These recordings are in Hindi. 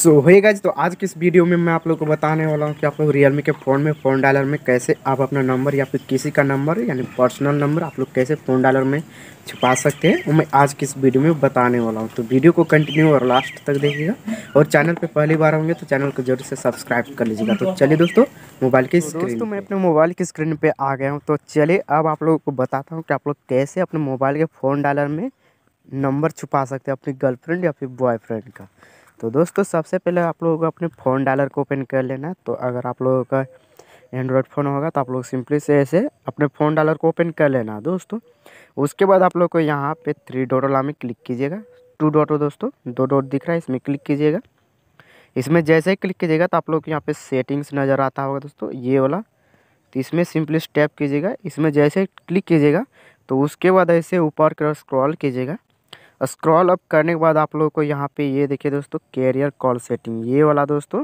सो so, होएगा तो आज के इस वीडियो में मैं आप लोग को बताने वाला हूँ कि आप लोग रियलमी के फ़ोन में फ़ोन डायलर में कैसे आप अपना नंबर या फिर किसी का नंबर यानी पर्सनल नंबर आप लोग कैसे फ़ोन डायलर में छुपा सकते हैं वो मैं आज की इस वीडियो में बताने वाला हूँ तो वीडियो को कंटिन्यू और लास्ट तक देखिएगा और चैनल पर पहली बार होंगे तो चैनल को जरूर से सब्सक्राइब कर लीजिएगा तो चलिए दोस्तों मोबाइल की स्क्रीन तो दोस्तों मैं अपने मोबाइल की स्क्रीन पर आ गया हूँ तो चलिए अब आप लोगों को बताता हूँ कि आप लोग कैसे अपने मोबाइल के फ़ोन डायलर में नंबर छुपा सकते हैं अपनी गर्लफ्रेंड या फिर बॉयफ्रेंड का तो दोस्तों सबसे पहले आप लोगों को अपने फ़ोन डालर को ओपन कर लेना तो अगर आप लोगों का एंड्रॉयड फ़ोन होगा तो आप लोग सिंपली से ऐसे अपने फ़ोन डालर को ओपन कर लेना दोस्तों उसके बाद आप लोग को यहाँ पे थ्री डॉट वाला में क्लिक कीजिएगा टू डॉट हो दोस्तों दो डॉट दिख रहा है इसमें क्लिक कीजिएगा इसमें जैसे ही क्लिक कीजिएगा तो आप लोग को यहाँ पर सेटिंग्स नज़र आता होगा दोस्तों ये वाला तो इसमें सिंपली स्टेप कीजिएगा इसमें जैसे क्लिक कीजिएगा तो उसके बाद ऐसे ऊपर कर स्क्रॉल कीजिएगा स्क्रॉल अप करने के बाद आप लोगों को यहाँ पे ये देखिए दोस्तों कैरियर कॉल सेटिंग ये वाला दोस्तों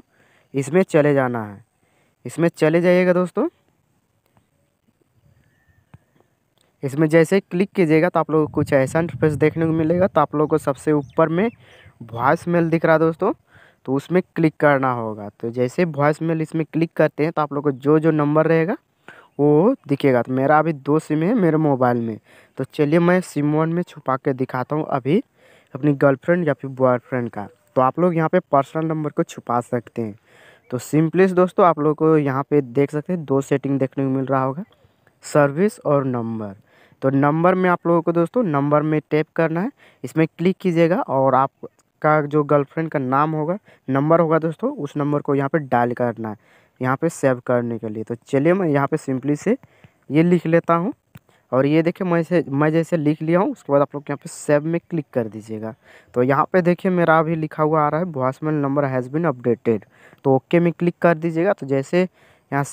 इसमें चले जाना है इसमें चले जाइएगा दोस्तों इसमें जैसे क्लिक कीजिएगा तो आप लोगों को कुछ ऐसा इंटरफेस देखने को मिलेगा तो आप लोगों को सबसे ऊपर में वॉइस मेल दिख रहा दोस्तों तो उसमें क्लिक करना होगा तो जैसे वॉइस मेल इसमें क्लिक करते हैं तो आप लोग को जो जो नंबर रहेगा वो दिखेगा तो मेरा अभी दो सिम है मेरे मोबाइल में तो चलिए मैं सिम वन में छुपा के दिखाता हूँ अभी अपनी गर्लफ्रेंड या फिर बॉयफ्रेंड का तो आप लोग यहाँ पे पर्सनल नंबर को छुपा सकते हैं तो सिम्पलीस दोस्तों आप लोग को यहाँ पे देख सकते हैं दो सेटिंग देखने को मिल रहा होगा सर्विस और नंबर तो नंबर में आप लोगों को दोस्तों नंबर में टैप करना है इसमें क्लिक कीजिएगा और आपका जो गर्लफ्रेंड का नाम होगा नंबर होगा दोस्तों उस नंबर को यहाँ पर डायल करना है यहाँ पे सेव करने के लिए तो चलिए मैं यहाँ पे सिंपली से ये लिख लेता हूँ और ये देखिए मैं से मैं जैसे लिख लिया हूँ उसके बाद आप लोग यहाँ पे सेव में क्लिक कर दीजिएगा तो यहाँ पे देखिए मेरा अभी लिखा हुआ आ रहा है voicemail number has been updated तो ओके में क्लिक कर दीजिएगा तो जैसे यहाँ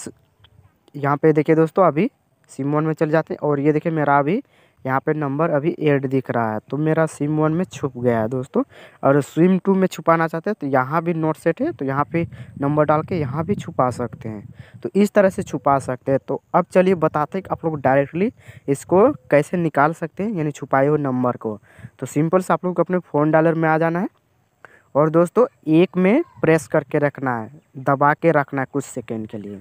यहाँ पे देखिए दोस्तों अभी सिमोन में चल जाते हैं और ये देखिए मेरा अभी यहाँ पे नंबर अभी एड दिख रहा है तो मेरा सिम वन में छुप गया है दोस्तों और सिम टू में छुपाना चाहते हैं तो यहाँ भी नोट सेट है तो यहाँ पे नंबर डाल के यहाँ भी छुपा सकते हैं तो इस तरह से छुपा सकते हैं तो अब चलिए बताते हैं कि आप लोग डायरेक्टली इसको कैसे निकाल सकते हैं यानी छुपाए हुए नंबर को तो सिंपल से आप लोग अपने फ़ोन डालर में आ जाना है और दोस्तों एक में प्रेस करके रखना है दबा के रखना है कुछ सेकेंड के लिए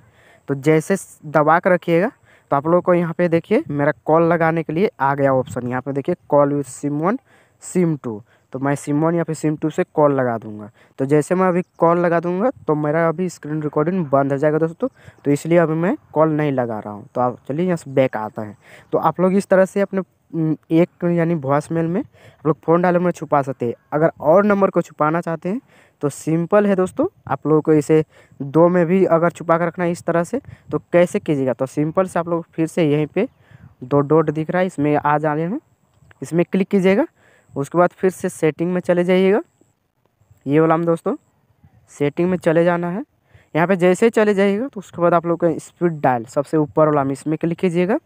तो जैसे दबा के रखिएगा तो आप लोग को यहाँ पे देखिए मेरा कॉल लगाने के लिए आ गया ऑप्शन यहाँ पे देखिए call with SIM one SIM two तो मैं सिम वन या फिर सिम टू से कॉल लगा दूंगा तो जैसे मैं अभी कॉल लगा दूंगा तो मेरा अभी स्क्रीन रिकॉर्डिंग बंद हो जाएगा दोस्तों तो इसलिए अभी मैं कॉल नहीं लगा रहा हूँ तो आप चलिए यहाँ से बैक आता है तो आप लोग इस तरह से अपने एक यानी वॉइस मेल में आप लोग फ़ोन डायलर में छुपा सकते हैं अगर और नंबर को छुपाना चाहते हैं तो सिंपल है दोस्तों आप लोगों को इसे दो में भी अगर छुपा कर रखना है इस तरह से तो कैसे कीजिएगा तो सिंपल से आप लोग फिर से यहीं पे दो डॉट दिख रहा है इसमें आ जाने में इसमें क्लिक कीजिएगा उसके बाद फिर से सेटिंग में चले जाइएगा ये वाला हम दोस्तों सेटिंग में चले जाना है यहाँ पर जैसे ही चले जाइएगा तो उसके बाद आप लोग का स्पीड डायल सबसे ऊपर वाला में इसमें क्लिक कीजिएगा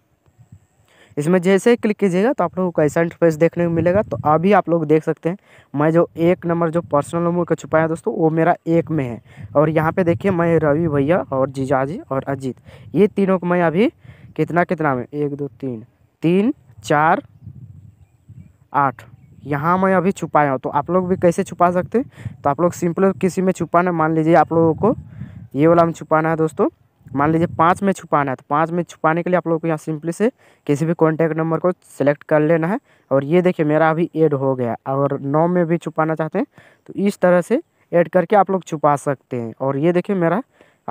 इसमें जैसे ही क्लिक कीजिएगा तो आप लोगों को ऐसा इंटरफेस देखने को मिलेगा तो अभी आप लोग देख सकते हैं मैं जो एक नंबर जो पर्सनल नंबर का छुपाया दोस्तों वो मेरा एक में है और यहाँ पे देखिए मैं रवि भैया और जीजाजी और अजीत ये तीनों को मैं अभी कितना कितना में एक दो तीन तीन चार आठ यहाँ मैं अभी छुपाया हूँ तो आप लोग भी कैसे छुपा सकते हैं तो आप लोग सिंपल किसी में छुपाना मान लीजिए आप लोगों को ये वाला में छुपाना है दोस्तों मान लीजिए पाँच में छुपाना है तो पाँच में छुपाने के लिए आप लोग को यहाँ सिंपली से किसी भी कॉन्टैक्ट नंबर को सेलेक्ट कर लेना है और ये देखिए मेरा अभी ऐड हो गया और नौ में भी छुपाना चाहते हैं तो इस तरह से ऐड करके आप लोग छुपा सकते हैं और ये देखिए मेरा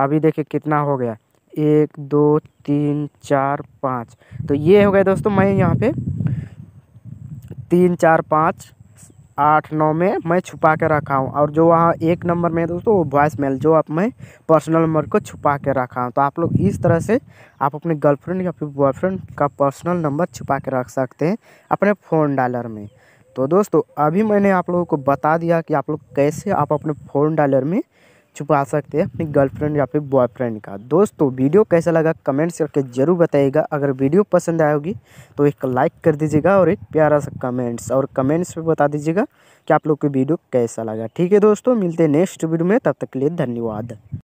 अभी देखिए कितना हो गया एक दो तीन चार पाँच तो ये हो गया दोस्तों मैं यहाँ पे तीन चार पाँच आठ नौ में मैं छुपा के रखा हूँ और जो वहाँ एक नंबर में है दोस्तों वो वॉइस मेल जो आप मैं पर्सनल नंबर को छुपा के रखा हूँ तो आप लोग इस तरह से आप अपने गर्लफ्रेंड या फिर बॉयफ्रेंड का पर्सनल नंबर छुपा के रख सकते हैं अपने फ़ोन डालर में तो दोस्तों अभी मैंने आप लोगों को बता दिया कि आप लोग कैसे आप अपने फ़ोन डालर में छुपा सकते हैं अपनी गर्लफ्रेंड या फिर बॉयफ्रेंड का दोस्तों वीडियो कैसा लगा कमेंट्स करके ज़रूर बताइएगा अगर वीडियो पसंद आए होगी तो एक लाइक कर दीजिएगा और एक प्यारा सा कमेंट्स और कमेंट्स में बता दीजिएगा कि आप लोग को वीडियो कैसा लगा ठीक है दोस्तों मिलते हैं नेक्स्ट वीडियो में तब तक के लिए धन्यवाद